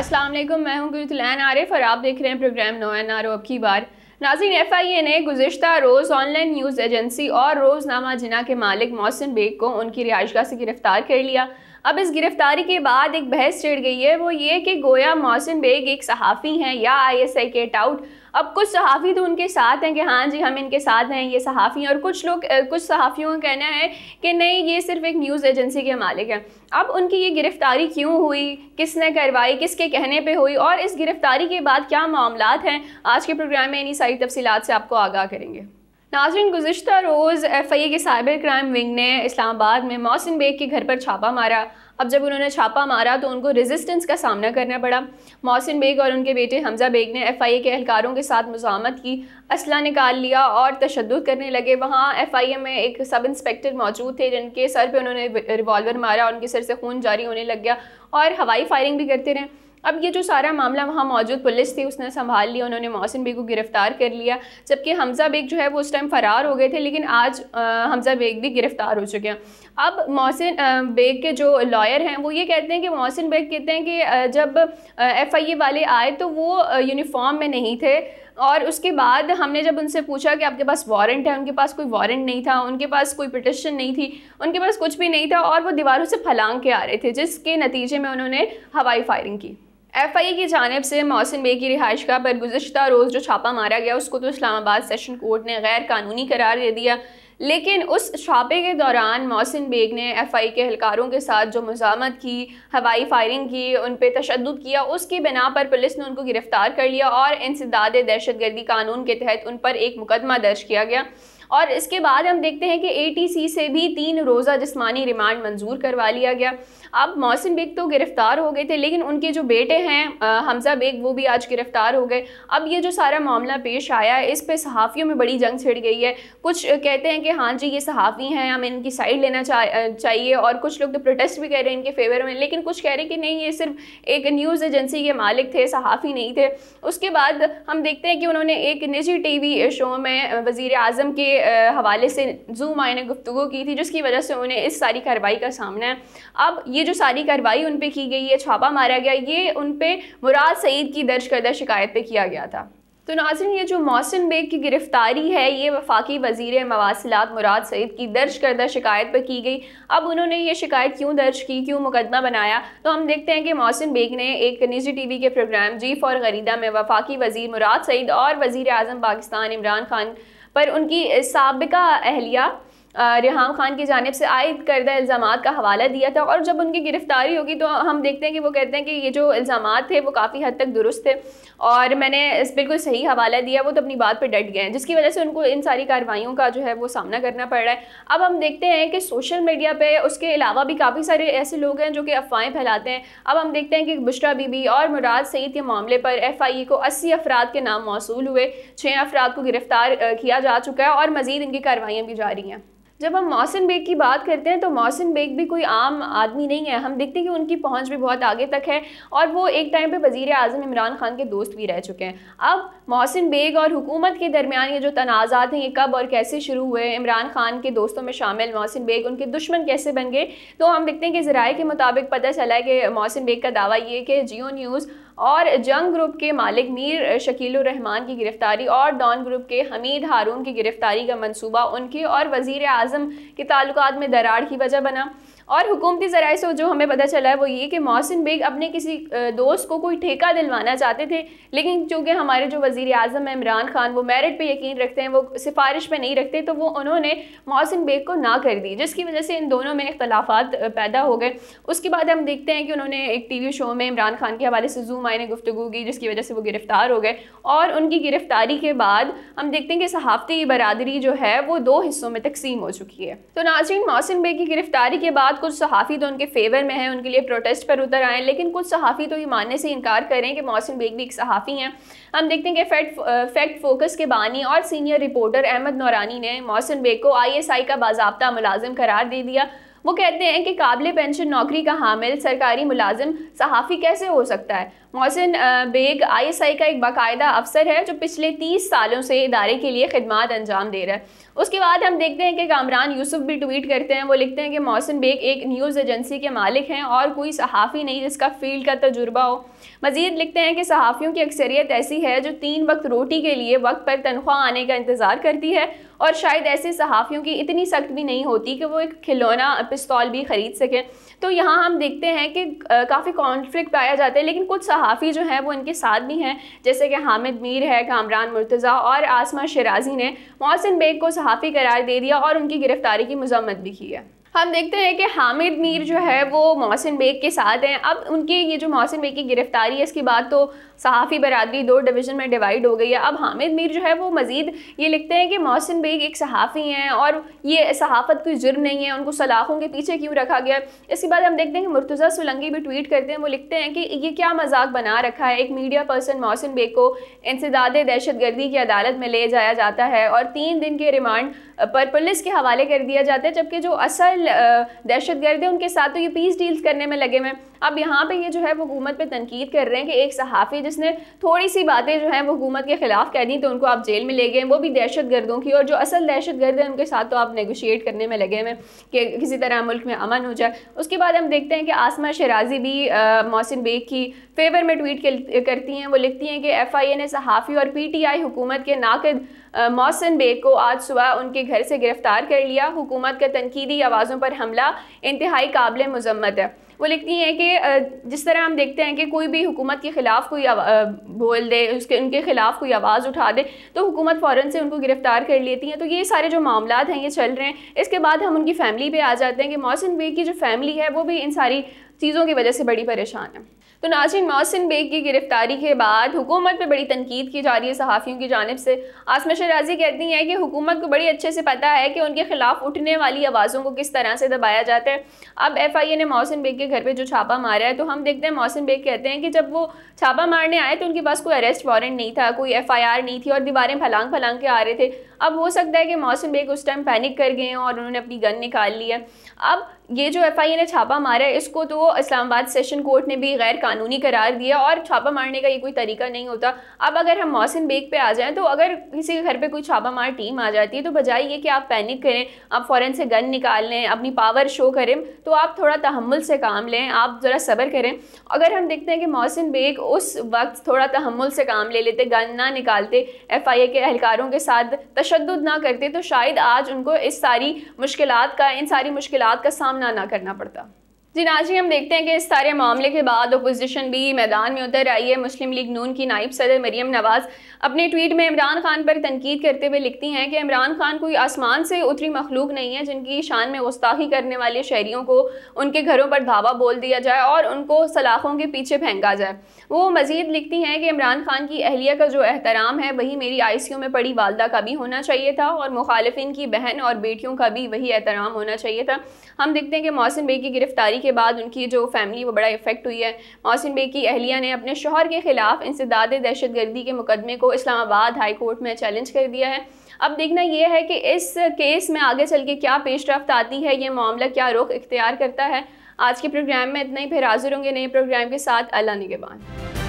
असलम मैं हूँ गुलतुलैन आरिफ और आप देख रहे हैं प्रोग्राम नो एन आर अब की बार नाजिन एफ आई ए ने गुजशत रोज़ ऑनलाइन न्यूज़ एजेंसी और रोज़नामा जिना के मालिक मोहसिन बेग को उनकी रिहाइशगा से गिरफ़्तार कर लिया अब इस गिरफ्तारी के बाद एक बहस छिड़ गई है वो ये कि गोया मोहसिन बेग एक सहाफ़ी हैं या आई एस आई के टाउट अब कुछ सहाफ़ी तो उनके साथ हैं कि हाँ जी हम इनके साथ हैं ये सहाफ़ी हैं और कुछ लोग कुछ सहाफ़ियों का कहना है कि नहीं ये सिर्फ एक न्यूज़ एजेंसी के मालिक हैं अब उनकी ये गिरफ़्तारी क्यों हुई किसने करवाई किसके कहने पर हुई और इस गिरफ़्तारी के बाद क्या मामला हैं आज के प्रोग्राम में इन्हीं सारी तफसीत से आपको आगाह करेंगे नाजरन गुज्तर रोज़ एफ आई ए के साइबर क्राइम विंग ने इस्लामाबाद में मोहसिन बेग के घर पर छापा मारा अब जब उन्होंने छापा मारा तो उनको रेजिस्टेंस का सामना करना पड़ा मोहसिन बेग और उनके बेटे हमजा बेग ने एफ आई ए के एहलकारों के साथ मजामत की असला निकाल लिया और तशद करने लगे वहाँ एफ आई ए में एक सब इंस्पेक्टर मौजूद थे जिनके सर पर उन्होंने रिवॉल्वर मारा उनके सर से खून जारी होने लग गया और हवाई फायरिंग भी करते रहे अब ये जो सारा मामला वहाँ मौजूद पुलिस थी उसने संभाल लिया उन्होंने मोहसिन बेग को गिरफ्तार कर लिया जबकि हमजा बेग जो है वो उस टाइम फ़रार हो गए थे लेकिन आज आ, हमजा बेग भी गिरफ्तार हो चुके हैं अब मोहसिन बेग के जो लॉयर हैं वो ये कहते हैं कि मोहसिन बेग कहते हैं कि जब एफ आई ए वाले आए तो वो यूनिफॉर्म में नहीं थे और उसके बाद हमने जब उनसे पूछा कि आपके पास वारंट है उनके पास कोई वारंट नहीं था उनके पास कोई पटिशन नहीं थी उनके पास कुछ भी नहीं था और वो दीवारों से फलांग के आ रहे थे जिसके नतीजे में उन्होंने हवाई फायरिंग की एफ आई ए की जानब से मोहसिन बे की रिहाइश का पर गुजशत रोज़ जो छापा मारा गया उसको तो इस्लामाबाद सेशन कोर्ट ने गैर कानूनी करार दे दिया लेकिन उस छापे के दौरान मोहसिन बेग ने एफआई के अहलकारों के साथ जो मजामत की हवाई फायरिंग की उन पर तशद किया उसकी बिना पर पुलिस ने उनको गिरफ़्तार कर लिया और इंसदाद दहशत गर्दी कानून के तहत उन पर एक मुकदमा दर्ज किया गया और इसके बाद हम देखते हैं कि एटीसी से भी तीन रोज़ा जिसमानी रिमांड मंजूर करवा लिया गया अब मोहसिन बेग तो गिरफ़्तार हो गए थे लेकिन उनके जो बेटे हैं हमजा बेग वो भी आज गिरफ़्तार हो गए अब ये जो सारा मामला पेश आया है इस पर सहाफ़ियों में बड़ी जंग छिड़ गई है कुछ कहते हैं कि हाँ जी ये सहाफ़ी हैं हमें इनकी साइड लेना चाहिए और कुछ लोग तो प्रोटेस्ट भी कर रहे हैं इनके फेवर में लेकिन कुछ कह रहे हैं कि नहीं ये सिर्फ एक न्यूज़ एजेंसी के मालिक थे सहाफ़ी नहीं थे उसके बाद हम देखते हैं कि उन्होंने एक निजी टी वी शो में वज़ी अजम के हवाले से जू आए ने गुफ्तु की थी जिसकी वजह से उन्हें इस सारी कार्रवाई का सामना है अब ये जो सारी कार्रवाई उन पर की गई है छापा मारा गया ये उन पर मुराद सईद की दर्ज करदा शिकायत पर किया गया था तो नाजन ये जो मौसम बेग की गिरफ्तारी है ये वफाकी वजीर मवासिलत मुराद सईद की दर्ज करदा शिकायत पर की गई अब उन्होंने ये शिकायत क्यों दर्ज की क्यों मुकदमा बनाया तो हम देखते हैं कि मौसम बेग ने एक निजी टी वी के प्रोग्राम जी फॉर गरीदा में वफाकी वजीर मुराद सईद और वजीर अजम पाकिस्तान इमरान खान पर उनकी सबका अहलिया रिहाम खान की जानब से आयद करदा इल्ज़ाम का हवाला दिया था और जब उनकी गिरफ़्तारी होगी तो हम देखते हैं कि वो कहते हैं कि ये जो इल्ज़ाम थे वो काफ़ी हद तक दुरुस्त थे और मैंने इस बिल्कुल सही हवाला दिया वो तो अपनी बात पर डट गए हैं जिसकी वजह से उनको इन सारी कार्रवाइयों का जो है वो सामना करना पड़ रहा है अब हम देखते हैं कि सोशल मीडिया पर उसके अलावा भी काफ़ी सारे ऐसे लोग हैं जो कि अफवाहें फैलाते हैं अब हम देखते हैं कि बुशरा बीबी और मुराद सईद के मामले पर एफ़ आई ए को अस्सी अफराद के नाम मौसू हुए छः अफराद को गिरफ़्तार किया जा चुका है और मज़ीद इनकी कार्रवाइयाँ भी जारी हैं जब हम मौसम बेग की बात करते हैं तो मौसम बेग भी कोई आम आदमी नहीं है हम देखते हैं कि उनकी पहुँच भी बहुत आगे तक है और वो एक टाइम पर वज़ी अजम इमरान खान के दोस्त भी रह चुके हैं अब मौसम बेग और हुकूमत के दरमियान ये जो तनाज़ात हैं ये कब और कैसे शुरू हुए इमरान खान के दोस्तों में शामिल मौसम बेग उनके दुश्मन कैसे बन गए तो हम देखते हैं कि ज़राए के मुताबिक पता चला है कि मौसम बेग का दावा ये कि जियो न्यूज़ और जंग ग्रुप के मालिक मीर रहमान की गिरफ्तारी और डॉन ग्रुप के हमीद हारून की गिरफ्तारी का मनसूबा उनके और वजीर अजम के ताल्लुक में दरार की वजह बना और हुकूमती ज़राए से जो हमें पता चला है वो ये कि मोहसिन बेग अपने किसी दोस्त को कोई ठेका दिलवाना चाहते थे लेकिन चूँकि हमारे जो वज़ी अजम है इमरान खान वो मेरिट पर यकीन रखते हैं वो सिफारिश पर नहीं रखते तो वो उन्होंने मोहसिन बेग को ना कर दी जिसकी वजह से इन दोनों में अख्तलाफा पैदा हो गए उसके बाद हम देखते हैं कि उन्होंने एक टी वी शो में इमरान खान के हवाले से जूम आए गुफ्तु की जिसकी वजह से वो गिरफ़्तार हो गए और उनकी गिरफ़्तारी के बाद हम देखते हैं कि सहाफ़ती बरदरी जो है वो दो हिस्सों में तकसीम हो चुकी है तो नाजिन मोहसिन बेग की गिरफ़्तारी के बाद कुछ सहाफ़ी तो उनके फेवर में है उनके लिए प्रोटेस्ट पर उतर आए लेकिन कुछ सहाफ़ी तो ये मानने से इनकार करें कि मोहसिन बेग भी एक सहाफ़ी हैं हम देखते हैं कि फैक्ट फैक्ट फोकस के बानी और सीनियर रिपोर्टर अहमद नौरानी ने मोहसिन बेग को आई का बाबा मुलाजिम करार दे दिया वो कहते हैं कि काबिल पेंशन नौकरी का हामिल सरकारी मुलाजिम सहाफ़ी कैसे हो सकता है मोहसिन बेग आईएसआई का एक बाकायदा अफसर है जो पिछले तीस सालों से इदारे के लिए खदमात अंजाम दे रहा है उसके बाद हम देखते हैं कि कामरान यूसुफ भी ट्वीट करते हैं वो लिखते हैं कि मोहसिन बेग एक न्यूज़ एजेंसी के मालिक हैं और कोई सहाफ़ी नहीं जिसका फील्ड का तजुर्बा हो मज़ीद लिखते हैं कि सहाफ़ियों की अक्सरियत ऐसी है जो तीन वक्त रोटी के लिए वक्त पर तनख्वाह आने का इंतज़ार करती है और शायद ऐसे सहाफ़ियों की इतनी सख्त भी नहीं होती कि वो एक खिलौना पिस्तौल भी ख़रीद सकें तो यहाँ हम देखते हैं कि काफ़ी कॉन्फ्लिक्ट पाया जाता है लेकिन कुछ सहाफ़ी जो हैं वो इनके साथ भी हैं जैसे कि हामिद मीर है कामरान मुर्तज़ा और आसमा शराजी ने मोहसिन बेग को सहाफ़ी करार दे दिया और उनकी गिरफ़्तारी की मजम्मत भी की है हम देखते हैं कि हामिद मीर जो है वो मोहसिन बेग के साथ हैं अब उनकी ये जो मोहसिन बेग की गिरफ्तारी है इसके बाद तो सहाफ़ी बरदरी दो डिवीज़न में डिवाइड हो गई है अब हामिद मीर जो है वो मज़ीद ये लिखते हैं कि मोहसिन बेग एक सहाफ़ी हैं और ये सहाफ़त कोई जुर्म नहीं है उनको सलाखों के पीछे क्यों रखा गया इसके बाद हम देखते हैं कि मुर्तज़ा सुलंगी भी ट्वीट करते हैं वो लिखते हैं कि ये क्या मजाक बना रखा है एक मीडिया पर्सन मोहसिन बेग को इंसदाद दहशत गर्दी की अदालत में ले जाया जाता है और तीन दिन के रिमांड पर पुलिस के हवाले कर दिया जाता है जबकि जो असल Uh, दहशत गर्द है उनके साथ तो ये पीस डील्स करने में लगे हुए हैं अब यहाँ पे ये जो है वो हुकूमत पे तनकीद कर रहे हैं कि एक सहाफ़ी जिसने थोड़ी सी बातें जो हैं हुकूमत के ख़िलाफ़ कह दी तो उनको आप जेल में ले गए वो भी दहशत गर्दों की और जो असल दहशत गर्द है उनके साथ तो आप नेगोशिएट करने में लगे हुए कि किसी तरह मुल्क में अमन हो जाए उसके बाद हम देखते हैं कि आसमा शराजी भी मोहसिन बेग की फेवर में ट्वीट करती हैं वो लिखती हैं कि एफ आई ए ने सहाफ़ी और पी टी आई हुकूमत के नाकद मौसन बेग को आज सुबह उनके घर से गिरफ्तार कर लिया हुकूमत का तनकीदी आवाज़ों पर हमला इंतहाई काबिल मजम्मत है वो लिखती हैं कि जिस तरह हम देखते हैं कि कोई भी हुकूमत के ख़िलाफ़ कोई बोल दे उसके उनके ख़िलाफ़ कोई आवाज़ उठा दे तो हुकूमत फ़ौर से उनको गिरफ़्तार कर लेती हैं तो ये सारे जो मामला हैं ये चल रहे हैं इसके बाद हम उनकी फ़ैमिली पर आ जाते हैं कि मौसन बेग की जो फैमिली है वो भी इन सारी चीज़ों की वजह से बड़ी परेशान है तो नाजिन मोहसिन बेग की गिरफ्तारी के बाद हुकूमत पर बड़ी तनकीद की जा रही है सहाफ़ियों की जानब से आसमा शराजी कहती हैं कि हुकूमत को बड़ी अच्छे से पता है कि उनके खिलाफ उठने वाली आवाज़ों को किस तरह से दबाया जाता है अब एफ आई ए ने मोहसिन बेग के घर पर जो छापा मारा है तो हम देखते हैं मोहसिन बेग कहते हैं कि जब वो छापा मारने आए तो उनके पास कोई अरेस्ट वारंट नहीं था कोई एफ आई आर नहीं थी और दीवारें फलांग फलांग के आ रहे थे अब हो सकता है कि मौसम बेग उस टाइम पैनिक कर गए हैं और उन्होंने अपनी गन निकाल ली है अब ये जो एफ आई ए ने छापा मारा है इसको तो इस्लामाबाद सेशन कोर्ट ने भी गैर कानूनी करार दिया और छापा मारने का ये कोई तरीका नहीं होता अब अगर हम मौसम बेग पे आ जाएं तो अगर किसी के घर पे कोई छापा मार टीम आ जाती है तो बजाय ये कि आप पैनिक करें आप फ़ौरन से गन निकाल लें अपनी पावर शो करें तो आप थोड़ा तहमुल से काम लें आप ज़रा सब्र करें अगर हम देखते हैं कि मौसम बेग उस वक्त थोड़ा तहमुल से काम ले लेते गन ना निकालते एफ आई ए के एहलकारों के साथ तशद ना करते तो शायद आज उनको इस सारी मुश्किल का इन सारी मुश्किल का सामना ना करना पड़ता जी नाजी हम देखते हैं कि इस सारे मामले के बाद अपोजिशन भी मैदान में उतर आई है मुस्लिम लीग नून की नायब सदर मरीम नवाज़ अपने ट्वीट में इमरान खान पर तनकीद करते हुए लिखती हैं कि इमरान खान कोई आसमान से उतरी मखलूक नहीं है जिनकी शान में गुस्ताखी करने वाले शहरीों को उनके घरों पर धावा बोल दिया जाए और उनको सलाखों के पीछे फेंका जाए वो मज़ीद लिखती हैं कि इमरान खान की अहलिया का जो एहतराम है वही मेरी आई सी यू में पड़ी वालदा का भी होना चाहिए था और मुखालफिन की बहन और बेटियों का भी वही एहतराम होना चाहिए था हम देखते हैं कि मौसम बे की गिरफ्तारी के बाद उनकी जो फैमिली वो बड़ा इफेक्ट हुई है मोहसिन बेग की अहलिया ने अपने शोहर के खिलाफ इंसदाद दहशत गर्दी के मुकदमे को इस्लामाबाद हाई कोर्ट में चैलेंज कर दिया है अब देखना यह है कि इस केस में आगे चल के क्या रफ्त आती है ये मामला क्या रुख इख्तियार करता है आज के प्रोग्राम में इतना ही फिर हाजिर होंगे नए प्रोग्राम के साथ अल्लाह बाद